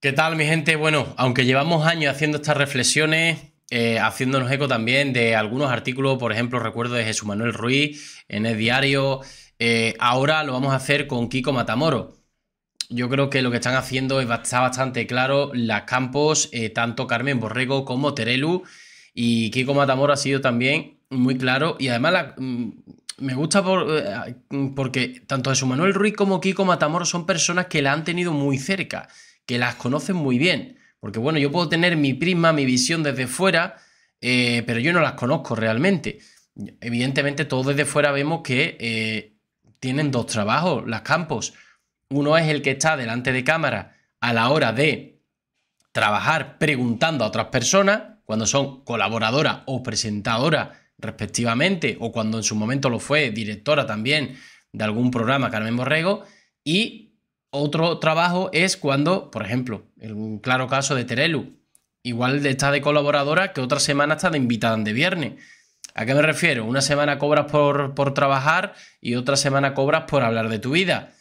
¿Qué tal, mi gente? Bueno, aunque llevamos años haciendo estas reflexiones, eh, haciéndonos eco también de algunos artículos, por ejemplo, recuerdo de Jesús Manuel Ruiz en el diario, eh, ahora lo vamos a hacer con Kiko Matamoro. Yo creo que lo que están haciendo es, está bastante claro las campos, eh, tanto Carmen Borrego como Terelu, y Kiko Matamoro ha sido también muy claro, y además mm, me gusta porque tanto Jesús Manuel Ruiz como Kiko Matamoro son personas que la han tenido muy cerca que las conocen muy bien. Porque bueno, yo puedo tener mi prisma, mi visión desde fuera, eh, pero yo no las conozco realmente. Evidentemente todos desde fuera vemos que eh, tienen dos trabajos, las campos. Uno es el que está delante de cámara a la hora de trabajar preguntando a otras personas, cuando son colaboradora o presentadora respectivamente, o cuando en su momento lo fue directora también de algún programa, Carmen Borrego, y otro trabajo es cuando, por ejemplo, en un claro caso de Terelu, igual está de colaboradora que otra semana está de invitada de viernes. ¿A qué me refiero? Una semana cobras por, por trabajar y otra semana cobras por hablar de tu vida.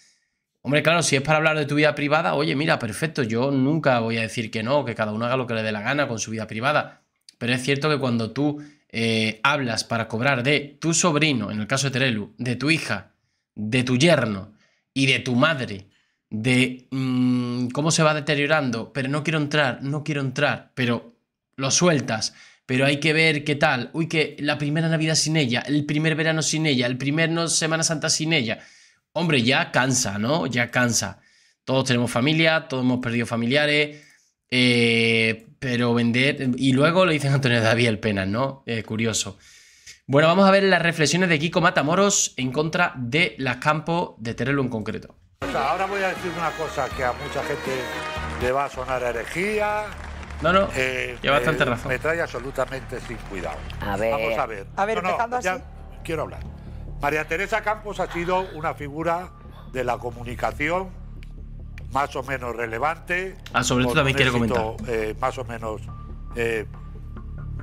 Hombre, claro, si es para hablar de tu vida privada, oye, mira, perfecto, yo nunca voy a decir que no, que cada uno haga lo que le dé la gana con su vida privada. Pero es cierto que cuando tú eh, hablas para cobrar de tu sobrino, en el caso de Terelu, de tu hija, de tu yerno y de tu madre, de mm, cómo se va deteriorando, pero no quiero entrar, no quiero entrar, pero lo sueltas, pero hay que ver qué tal, uy, que la primera Navidad sin ella, el primer verano sin ella, el primer no, Semana Santa sin ella, hombre, ya cansa, ¿no? Ya cansa. Todos tenemos familia, todos hemos perdido familiares, eh, pero vender, y luego lo dicen Antonio David el Penas, ¿no? es curioso. Bueno, vamos a ver las reflexiones de Kiko Matamoros en contra de las campos de Terelo en concreto. Ahora voy a decir una cosa que a mucha gente le va a sonar herejía. No, no, eh, eh, bastante razón. Me trae absolutamente sin cuidado. A ver. Vamos a ver. Quiero hablar. María Teresa Campos ha sido una figura de la comunicación más o menos relevante. Ah, sobre todo también quiero eh, más o menos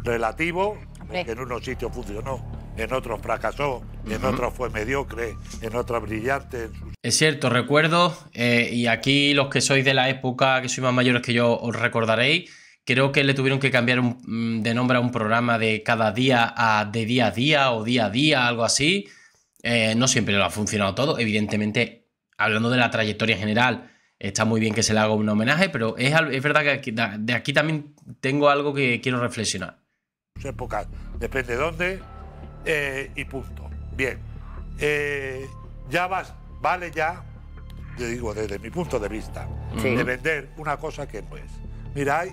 relativo, en unos sitios funcionó, en otros fracasó en otra fue mediocre, en otra brillante. Es cierto, recuerdo, eh, y aquí los que sois de la época, que sois más mayores que yo, os recordaréis, creo que le tuvieron que cambiar mm, de nombre a un programa de cada día a de día a día o día a día, algo así. Eh, no siempre lo ha funcionado todo, evidentemente, hablando de la trayectoria general. Está muy bien que se le haga un homenaje, pero es, verdad que de aquí también tengo algo que quiero reflexionar. depende de dónde eh, y punto. Bien, eh, ya vas, vale ya, yo digo desde mi punto de vista, de vender una cosa que pues Mira,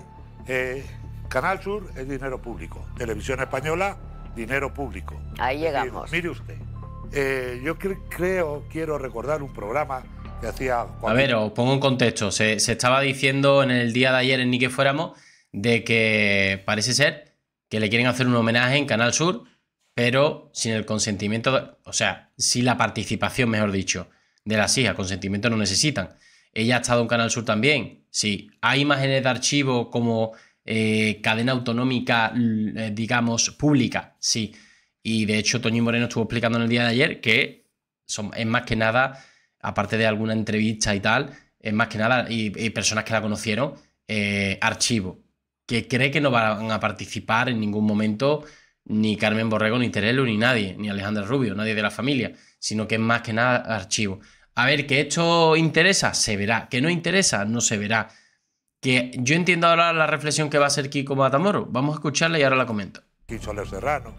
eh, Canal Sur es dinero público, Televisión Española, dinero público. Ahí llegamos. mire usted, eh, yo creo, quiero recordar un programa que hacía... a ver, os pongo en contexto, se, se estaba diciendo en el día de ayer en Ni que fuéramos de que parece ser que le quieren hacer un homenaje en Canal Sur pero sin el consentimiento, o sea, sin la participación, mejor dicho, de las hijas. Consentimiento no necesitan. Ella ha estado en Canal Sur también. Sí, hay imágenes de archivo como eh, cadena autonómica, eh, digamos, pública. Sí. Y de hecho, Toñi Moreno estuvo explicando en el día de ayer que son, es más que nada, aparte de alguna entrevista y tal, es más que nada, y, personas que la conocieron, eh, archivo, que cree que no van a participar en ningún momento ni Carmen Borrego, ni Terelu, ni nadie, ni Alejandra Rubio, nadie de la familia, sino que es más que nada archivo. A ver, que esto interesa, se verá. Que no interesa, no se verá. Que yo entiendo ahora la reflexión que va a hacer Kiko Matamoro. Vamos a escucharla y ahora la comento. Kiko Serrano,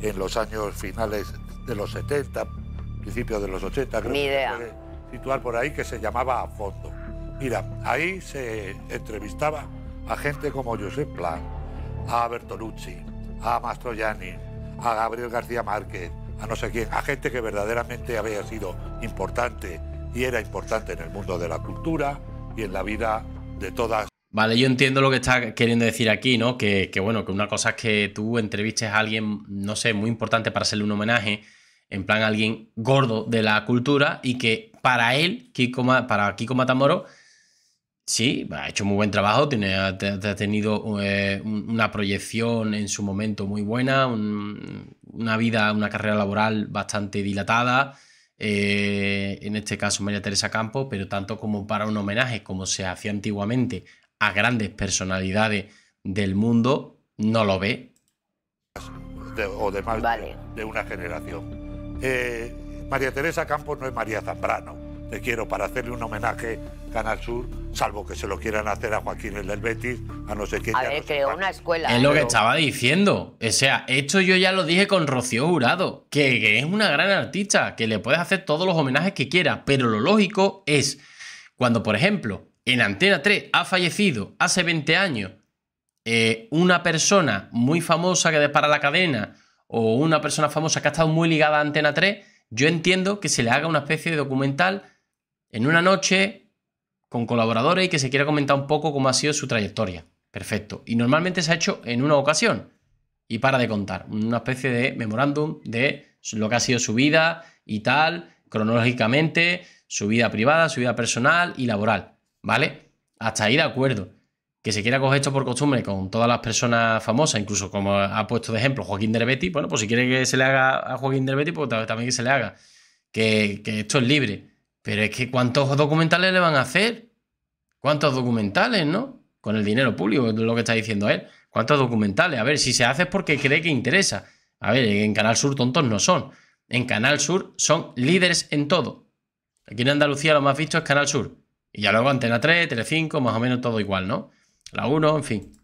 en los años finales de los 70, principios de los 80, creo idea. que situar por ahí, que se llamaba A Fondo. Mira, ahí se entrevistaba a gente como Josep Plan, a Bertolucci, a Mastroianni, a Gabriel García Márquez, a no sé quién, a gente que verdaderamente había sido importante y era importante en el mundo de la cultura y en la vida de todas. Vale, yo entiendo lo que está queriendo decir aquí, ¿no? Que, bueno, que una cosa es que tú entrevistes a alguien, no sé, muy importante para hacerle un homenaje, en plan alguien gordo de la cultura y que para él, para Kiko Matamoro, Sí, ha hecho muy buen trabajo, tiene, ha, tenido eh, una proyección en su momento muy buena, una vida, una carrera laboral bastante dilatada, eh, en este caso María Teresa Campos, pero tanto como para un homenaje como se hacía antiguamente a grandes personalidades del mundo, no lo ve. o de más de una generación. Eh, María Teresa Campos no es María Zambrano, te quiero para hacerle un homenaje Canal Sur, salvo que se lo quieran hacer a Joaquín el del a no sé quién. A ver, una escuela. Es lo que estaba diciendo. O sea, esto yo ya lo dije con Rocío Jurado, que, es una gran artista, que le puedes hacer todos los homenajes que quieras, pero lo lógico es cuando, por ejemplo, en Antena 3 ha fallecido hace 20 años eh, una persona muy famosa que depara la cadena o una persona famosa que ha estado muy ligada a Antena 3, yo entiendo que se le haga una especie de documental en una noche con colaboradores y que se quiera comentar un poco cómo ha sido su trayectoria. Perfecto. Y normalmente se ha hecho en una ocasión. Y para de contar, una especie de memorándum de lo que ha sido su vida y tal, cronológicamente, su vida privada, su vida personal y laboral. ¿Vale? Hasta ahí de acuerdo. Que se quiera coger esto por costumbre con todas las personas famosas, incluso como ha puesto de ejemplo Joaquín Derbetti, bueno, pues si quiere que se le haga a Joaquín Derbetti, pues también que se le haga. Que, que esto es libre. Pero es que ¿cuántos documentales le van a hacer? ¿Cuántos documentales, no? Con el dinero público, es lo que está diciendo él. ¿Cuántos documentales? A ver, si se hace es porque cree que interesa. A ver, en Canal Sur tontos no son. En Canal Sur son líderes en todo. Aquí en Andalucía lo más visto es Canal Sur. Y ya luego Antena 3, Telecinco, más o menos todo igual, ¿no? La 1, en fin.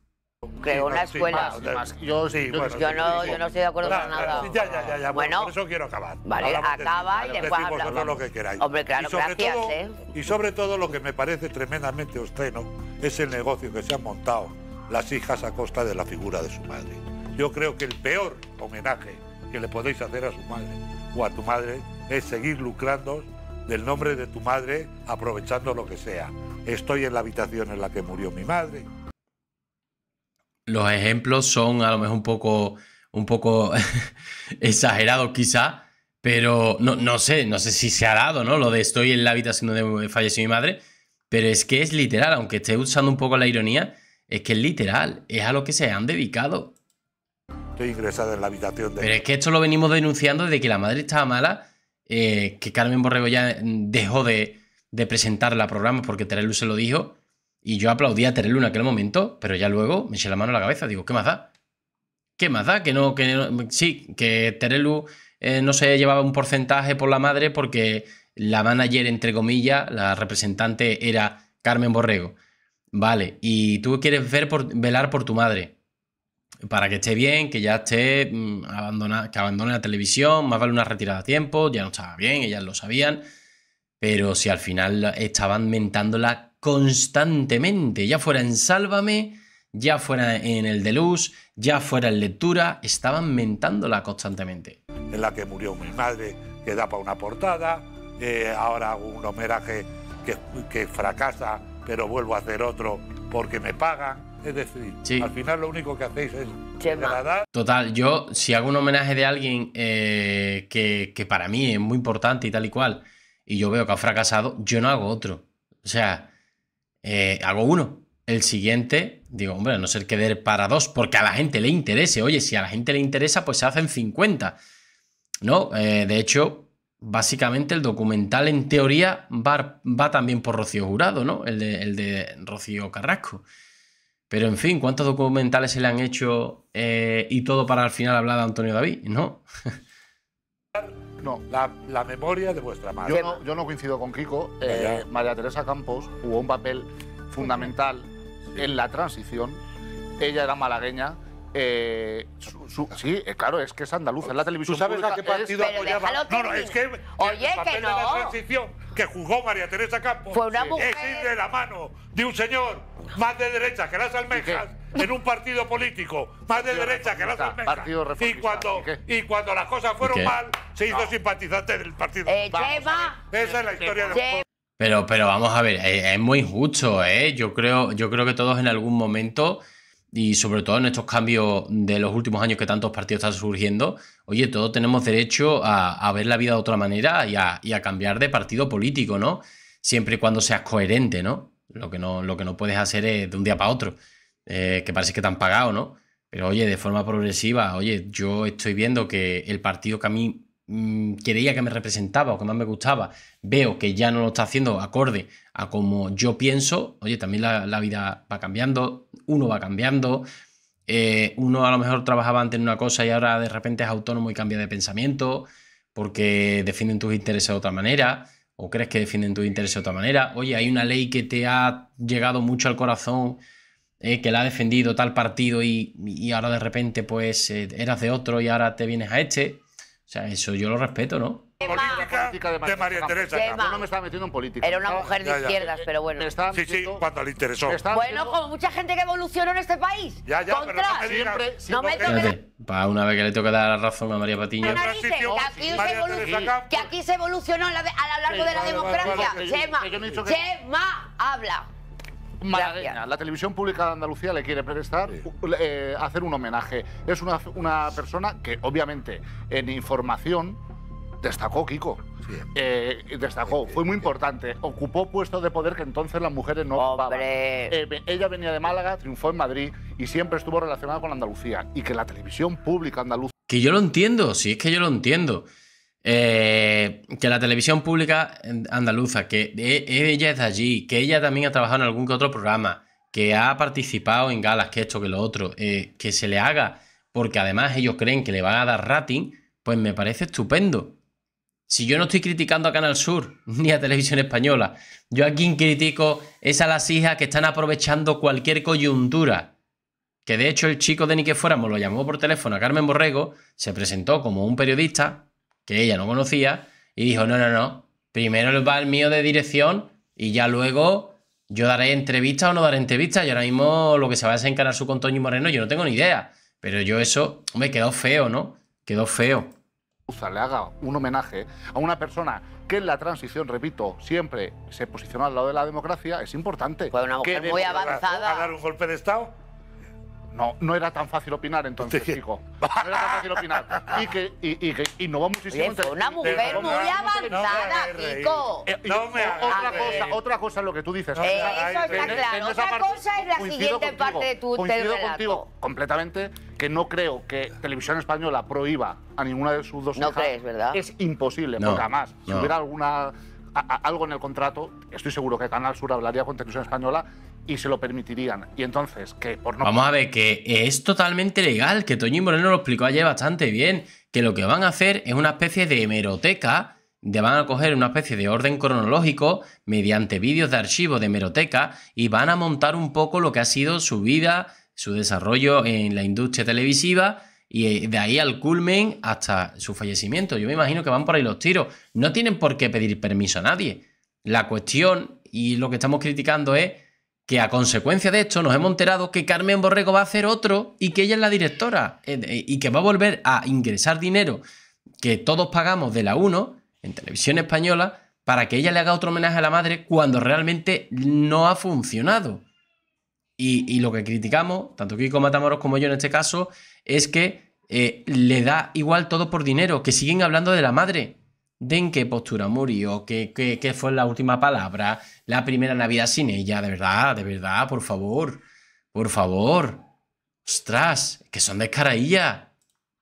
Creo una escuela. Ah, yo, sí, yo, no, yo no estoy de acuerdo con nada. Ya, ya, ya, Bueno, por eso quiero acabar. Vale, acaba y después hablamos. lo que queráis. Hombre, claro, y sobre gracias. Todo, ¿eh? Y sobre todo lo que me parece tremendamente obsceno es el negocio que se han montado las hijas a costa de la figura de su madre. Yo creo que el peor homenaje que le podéis hacer a su madre o a tu madre es seguir lucrando del nombre de tu madre aprovechando lo que sea. Estoy en la habitación en la que murió mi madre los ejemplos son a lo mejor un poco, un poco exagerados quizá, pero no, no, sé, no sé si se ha dado, ¿no? Lo de estoy en la habitación donde falleció mi madre, pero es que es literal, aunque esté usando un poco la ironía, es que es literal, es a lo que se han dedicado. Estoy en la habitación Pero es que esto lo venimos denunciando desde que la madre estaba mala, eh, que Carmen Borrego ya mm, dejó de, de presentar la programa porque Terelu se lo dijo, y yo aplaudía a Terelu en aquel momento, pero ya luego me eché la mano a la cabeza. Digo, ¿qué más da? ¿Qué más da? Que no, que sí, que Terelu eh, no se llevaba un porcentaje por la madre porque la manager, entre comillas, la representante era Carmen Borrego. Vale, y tú quieres velar por tu madre para que esté bien, que ya esté mm, que abandone la televisión, más vale una retirada a tiempo, ya no estaba bien, ellas lo sabían, pero si al final estaban mentándola constantemente, ya fuera en Sálvame, ya fuera en el de luz, ya fuera en lectura, estaban mentándola constantemente. En la que murió mi madre, que da para una portada, eh, ahora hago un homenaje que, que, fracasa, pero vuelvo a hacer otro porque me pagan. Es decir, al final lo único que hacéis es degradar. Total, yo si hago un homenaje de alguien eh, que, que para mí es muy importante y tal y cual, y yo veo que ha fracasado, yo no hago otro. O sea, eh, hago uno. El siguiente, digo, hombre, a no ser que para dos, porque a la gente le interese. Oye, si a la gente le interesa, pues se hacen 50. No, eh, de hecho, básicamente el documental en teoría va, va también por Rocío Jurado, ¿no? El de, Rocío Carrasco. Pero en fin, ¿cuántos documentales se le han hecho eh, y todo para al final hablar de Antonio David? No. No, la, memoria de vuestra madre. Yo no, coincido con Kiko. María Teresa Campos jugó un papel fundamental en la transición. Ella era malagueña. Eh, sí, eh, claro, es que es andaluza, en la televisión. ¿Tú sabes a qué partido apoyaba? No, no, es que Oye, el que la transición que jugó María Teresa Campos Fue una mujer. es ir de la mano de un señor más de derecha que las almejas en un partido político más de derecha que las almejas. Y cuando, ¿Y, las cosas fueron mal, se hizo simpatizante del partido. Eh, Esa es la historia de pero, pero vamos a ver, eh, es, muy injusto, ¿eh? Yo creo, yo creo que todos en algún momento, y sobre todo en estos cambios de los últimos años que tantos partidos están surgiendo, oye, todos tenemos derecho a, ver la vida de otra manera y a, cambiar de partido político, ¿no? Siempre y cuando seas coherente, ¿no? Lo que no, lo que no puedes hacer es de un día para otro, eh, que parece que te han pagado, ¿no? Pero oye, de forma progresiva, oye, yo estoy viendo que el partido que a mí Mm, quería que me representaba o que más me gustaba, veo que ya no lo está haciendo acorde a como yo pienso, oye, también la, vida va cambiando, uno va cambiando, eh, uno a lo mejor trabajaba antes en una cosa y ahora de repente es autónomo y cambia de pensamiento porque defienden tus intereses de otra manera o crees que defienden tus intereses de otra manera. Oye, hay una ley que te ha llegado mucho al corazón, eh, que la ha defendido tal partido y, ahora de repente pues eh, eras de otro y ahora te vienes a este. O sea, eso yo lo respeto, ¿no? Política, de, María Teresa. Yo no me estaba metiendo en política. Era una mujer de izquierdas, pero bueno. sí, sí, cuando le interesó. Bueno, como mucha gente que evolucionó en este país. Ya, ya, Contra. pero no me digas, siempre, no me para una vez que le toca dar la razón a María Patiño. que, aquí se que aquí se evolucionó a lo largo de la democracia. Chema, Chema, habla. La televisión pública de Andalucía le quiere prestar, eh, hacer un homenaje. Es una, una persona que, obviamente, en información destacó Kiko. Eh, destacó, fue muy importante. Ocupó puestos de poder que entonces las mujeres no eh, ella venía de Málaga, triunfó en Madrid y siempre estuvo relacionada con Andalucía. Y que la televisión pública andaluza. Que yo lo entiendo, sí, es que yo lo entiendo. Eh, que la televisión pública andaluza, que e, e, ella es de allí, que ella también ha trabajado en algún que otro programa, que ha participado en galas, que esto, que lo otro, eh, que se le haga, porque además ellos creen que le van a dar rating, pues me parece estupendo. Si yo no estoy criticando a Canal Sur ni a Televisión Española, yo a quien critico es a las hijas que están aprovechando cualquier coyuntura. Que de hecho el chico de Ni que fuéramos lo llamó por teléfono a Carmen Borrego, se presentó como un periodista que ella no conocía, y dijo, no, no, no, primero va el mío de dirección y ya luego yo daré entrevista o no daré entrevista. Y ahora mismo lo que se va a desencarar su con Toño Moreno, yo no tengo ni idea. Pero yo eso, me quedó feo, ¿no? Quedó feo. Le haga un homenaje a una persona que en la transición, repito, siempre se posiciona al lado de la democracia, es importante. Fue pues una mujer muy avanzada. ¿A dar un golpe de Estado? no, no era tan fácil opinar entonces, chico No era tan fácil opinar. Y que, y, y que innovó muchísimo. es una mujer muy avanzada, chico eh, otra, cosa, otra cosa es lo que tú dices. Eh, eso está claro. Otra cosa es la siguiente parte de tu Coincido relato. contigo completamente que no creo que Televisión Española prohíba a ninguna de sus dos no hijas. Crees, ¿verdad? Es imposible, no, más si hubiera alguna algo en el contrato, estoy seguro que Canal Sur hablaría con Televisión Española y se lo permitirían. Y entonces, que por no. Vamos a ver, que es totalmente legal, que Toñi Moreno lo explicó ayer bastante bien, que lo que van a hacer es una especie de hemeroteca, de van a coger una especie de orden cronológico mediante vídeos de archivo de hemeroteca y van a montar un poco lo que ha sido su vida, su desarrollo en la industria televisiva y eh, de ahí al culmen hasta su fallecimiento. Yo me imagino que van por ahí los tiros. No tienen por qué pedir permiso a nadie. La cuestión y lo que estamos criticando es que a consecuencia de esto nos hemos enterado que Carmen Borrego va a hacer otro y que ella es la directora eh, y que va a volver a ingresar dinero que todos pagamos de la 1 en televisión española para que ella le haga otro homenaje a la madre cuando realmente no ha funcionado. Y, lo que criticamos, tanto Kiko Matamoros como yo en este caso, es que eh, le da igual todo por dinero, que siguen hablando de la madre, de en qué postura murió, qué, qué, fue la última palabra, la primera Navidad sin ella, de verdad, de verdad, por favor, por favor. Ostras, que son de descaradillas.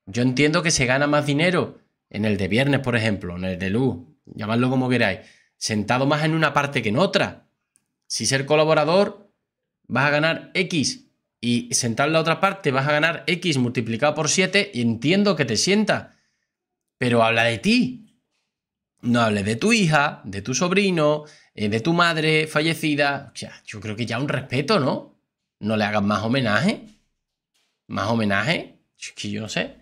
Yo entiendo que se gana más dinero en el de viernes, por ejemplo, en el de luz, llamadlo como queráis, sentado más en una parte que en otra. Si ser colaborador vas a ganar X y sentar en la otra parte vas a ganar X multiplicado por 7 y entiendo que te sienta, pero habla de ti. No hables de tu hija, de tu sobrino, eh, de tu madre fallecida. O sea, yo creo que ya un respeto, ¿no? No le hagas más homenaje. Más homenaje. que yo no sé.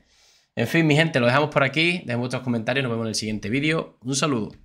En fin, mi gente, lo dejamos por aquí. Dejen vuestros comentarios. Nos vemos en el siguiente vídeo. Un saludo.